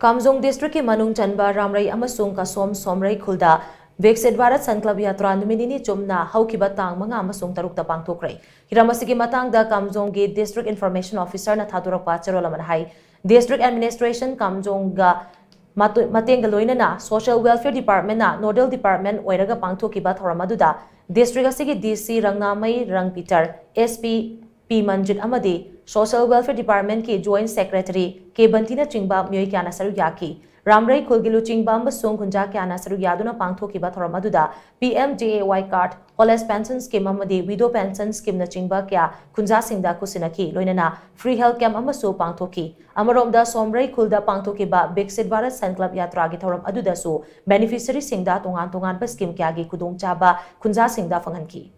कामजों district की मनु चनब रामरई कसोम सोमरई खुद वेक्सेट भारत संकल्प यात्रा नुमी चुमना तंग मंगा तरुक पांधोरे हिराम कामजों की डिस्ट्रिक इनफॉर्मेशन ऑफिसर था चरोल डिस्ट्रिक एडमिनीस्ट्रेशन कामजों लोनना social welfare department nodal department होगा पांधोब तौर डिस्ट्रिक्ट रंग पीटर S P P Manjit social welfare department की जॉइंट सेक्रेटरी के बंती चिंबा मई क्या सरुक याकी रामरई खुलगिलु चिंबा खुंजा क्या सरुक यादों पांथोब थोम P M J A Y card college pension scheme widow pension scheme चिंब क्या खुंजा कुशन फ्री हेल्थ कैंप पांथोम सोमरई खुल पांथोब बिग सिट भारत सन क्लब यात्रा की थोम बेनीफिशरी तोान तोान स्कीम क्या की खुद चाब खुंजा फंगी